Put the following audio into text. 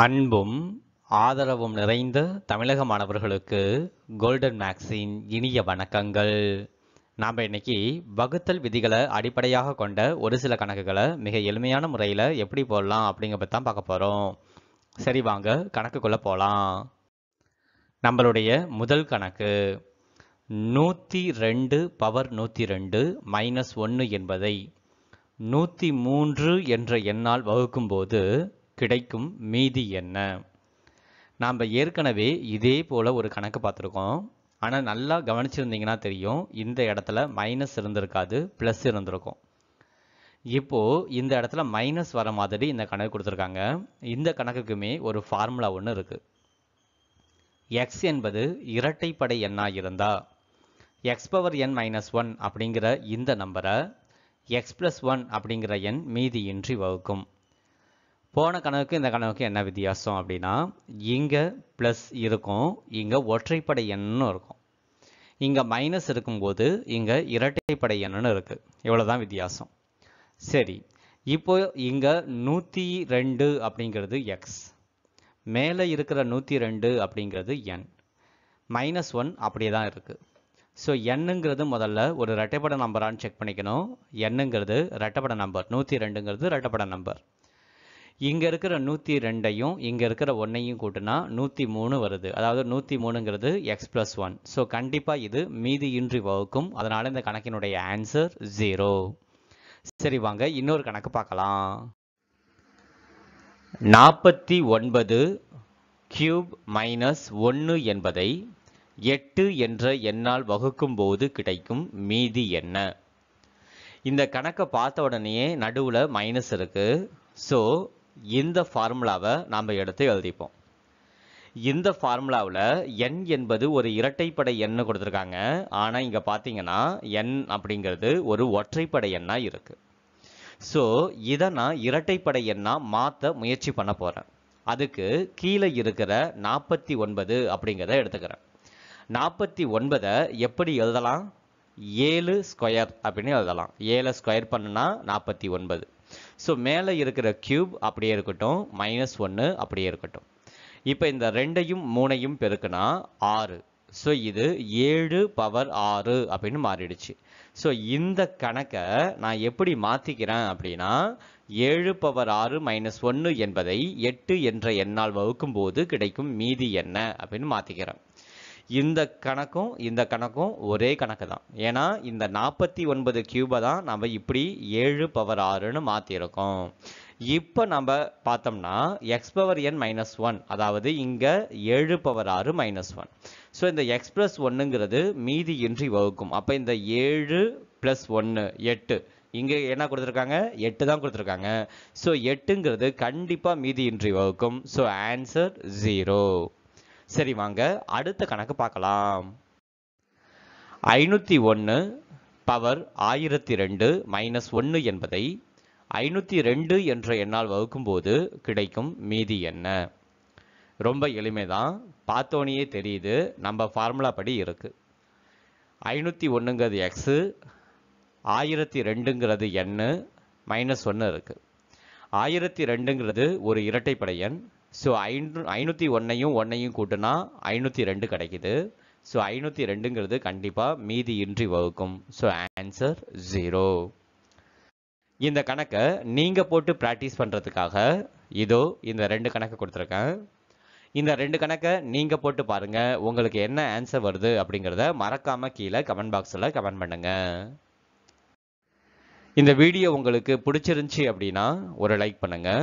அன்பும் ஆதரவும் நிறைந்த தமிழக மாணவர்களுக்கு கோல்டன் மேக்ஸின் இனிய வணக்கங்கள் நாம் இன்னைக்கு வகுத்தல் விதிகளை அடிப்படையாக கொண்ட ஒரு சில கணக்குகளை மிக எளிமையான முறையில் எப்படி போடலாம் அப்படிங்கிறப்ப தான் பார்க்க போகிறோம் சரி வாங்க கணக்குக்குள்ளே போகலாம் நம்மளுடைய முதல் கணக்கு நூற்றி ரெண்டு பவர் நூற்றி ரெண்டு மைனஸ் ஒன்று என்பதை நூற்றி மூன்று என்ற எண்ணால் வகுக்கும்போது கிடைக்கும் மீதி என்ன நாம் ஏற்கனவே இதே போல் ஒரு கணக்கு பார்த்துருக்கோம் ஆனால் நல்லா கவனிச்சிருந்தீங்கன்னா தெரியும் இந்த இடத்துல மைனஸ் இருந்திருக்காது ப்ளஸ் இருந்திருக்கும் இப்போது இந்த இடத்துல மைனஸ் வர மாதிரி இந்த கணக்கு கொடுத்துருக்காங்க இந்த கணக்குக்குமே ஒரு ஃபார்முலா ஒன்று இருக்குது எக்ஸ் என்பது இரட்டைப்படை எண்ணாக இருந்தால் x power n minus one அப்படிங்கிற இந்த நம்பரை எக்ஸ் ப்ளஸ் ஒன் அப்படிங்கிற எண் மீதியின்றி வகுக்கும் போன கனவுக்கு இந்த கனவுக்கு என்ன வித்தியாசம் அப்படின்னா இங்கே ப்ளஸ் இருக்கும் இங்கே ஒற்றைப்படை எண்ணும் இருக்கும் இங்கே மைனஸ் இருக்கும்போது இங்கே இரட்டைப்படை எண்ணுன்னு இருக்குது இவ்வளோ தான் வித்தியாசம் சரி இப்போ இங்கே நூற்றி ரெண்டு அப்படிங்கிறது எக்ஸ் மேலே இருக்கிற நூற்றி ரெண்டு அப்படிங்கிறது என் மைனஸ் ஒன் அப்படியே தான் இருக்குது ஸோ எண்ணுங்கிறது முதல்ல ஒரு இரட்டைப்பட நம்பரான்னு செக் பண்ணிக்கணும் எண்ணுங்கிறது இரட்டைப்பட நம்பர் நூற்றி ரெண்டுங்கிறது இரட்டைப்பட நம்பர் இங்கே இருக்கிற நூற்றி ரெண்டையும் இங்கே இருக்கிற ஒன்றையும் கூட்டினா நூற்றி மூணு வருது அதாவது நூற்றி மூணுங்கிறது எக்ஸ் ப்ளஸ் ஒன் ஸோ கண்டிப்பாக இது மீதி இன்றி வகுக்கும் அதனால் இந்த கணக்கினுடைய ஆன்சர் ஜீரோ சரி வாங்க இன்னொரு கணக்கு பார்க்கலாம் நாற்பத்தி ஒன்பது கியூப் மைனஸ் ஒன்று என்பதை எட்டு என்ற எண்ணால் வகுக்கும் போது கிடைக்கும் மீதி என்ன இந்த கணக்கை பார்த்த உடனேயே நடுவில் மைனஸ் இருக்குது ஸோ இந்த ஃபார்முலாவை நாம் எடுத்து எழுதிப்போம் இந்த ஃபார்முலாவில் என் என்பது ஒரு இரட்டைப்படை எண்ணு கொடுத்துருக்காங்க ஆனால் இங்கே பார்த்தீங்கன்னா என் அப்படிங்கிறது ஒரு ஒற்றைப்படை எண்ணாக இருக்குது ஸோ இதை நான் இரட்டைப்படை எண்ணாக மாற்ற முயற்சி பண்ண போகிறேன் அதுக்கு கீழே இருக்கிற நாற்பத்தி ஒன்பது அப்படிங்கிறத எடுத்துக்கிறேன் நாற்பத்தி ஒன்பதை எப்படி எழுதலாம் ஏழு ஸ்கொயர் அப்படின்னு எழுதலாம் ஏழை ஸ்கொயர் பண்ணுனா நாற்பத்தி ஒன்பது ஸோ மேலே இருக்கிற க்யூப் அப்படியே இருக்கட்டும் மைனஸ் ஒன்று அப்படியே இருக்கட்டும் இப்போ இந்த ரெண்டையும் மூணையும் பெருக்குனா ஆறு ஸோ இது ஏழு பவர் ஆறு அப்படின்னு மாறிடுச்சு ஸோ இந்த கணக்கை நான் எப்படி மாற்றிக்கிறேன் அப்படின்னா ஏழு பவர் ஆறு மைனஸ் ஒன்று என்பதை எட்டு என்ற எண்ணால் வகுக்கும் போது கிடைக்கும் மீதி என்ன அப்படின்னு மாற்றிக்கிறேன் இந்த கணக்கும் இந்த கணக்கும் ஒரே கணக்கு தான் ஏன்னா இந்த நாற்பத்தி ஒன்பது கியூபை தான் நம்ம இப்படி ஏழு பவர் ஆறுன்னு மாற்றிருக்கோம் இப்போ நம்ம பார்த்தோம்னா x power n minus one அதாவது இங்கே ஏழு பவர் ஆறு மைனஸ் ஒன் ஸோ இந்த எக்ஸ் ப்ளஸ் ஒன்றுங்கிறது மீதி இன்றி வகுக்கும் அப்போ இந்த ஏழு ப்ளஸ் ஒன்று எட்டு இங்கே என்ன கொடுத்துருக்காங்க எட்டு தான் கொடுத்துருக்காங்க ஸோ எட்டுங்கிறது கண்டிப்பாக மீதி இன்றி வகுக்கும் ஸோ ஆன்சர் ஜீரோ சரி வாங்க அடுத்த கணக்கு பார்க்கலாம் ஐநூற்றி ஒன்று பவர் ஆயிரத்தி ரெண்டு மைனஸ் ஒன்று என்பதை ஐநூற்றி ரெண்டு என்ற எண்ணால் வகுக்கும்போது கிடைக்கும் மீதி என்ன ரொம்ப எளிமைதான் பார்த்தோனியே தெரியுது நம்ம ஃபார்முலா படி இருக்குது ஐநூத்தி ஒன்றுங்கிறது எக்ஸு ஆயிரத்தி ரெண்டுங்கிறது எண்ணு மைனஸ் ஒன்று இருக்குது ஆயிரத்தி ரெண்டுங்கிறது ஒரு இரட்டைப்படை எண் ஸோ ஐநூ ஐநூற்றி ஒன்றையும் ஒன்றையும் கூட்டினா ஐநூற்றி ரெண்டு கிடைக்குது ஸோ ஐநூற்றி ரெண்டுங்கிறது கண்டிப்பாக மீதி இன்றி வகுக்கும் ஸோ ஆன்சர் ஜீரோ இந்த கணக்கை நீங்கள் போட்டு ப்ராக்டிஸ் பண்ணுறதுக்காக இதோ இந்த ரெண்டு கணக்கை கொடுத்துருக்கேன் இந்த ரெண்டு கணக்கை நீங்கள் போட்டு பாருங்கள் உங்களுக்கு என்ன ஆன்சர் வருது அப்படிங்கிறத மறக்காமல் கீழே கமெண்ட் பாக்ஸில் கமெண்ட் பண்ணுங்கள் இந்த வீடியோ உங்களுக்கு பிடிச்சிருந்துச்சி அப்படின்னா ஒரு லைக் பண்ணுங்கள்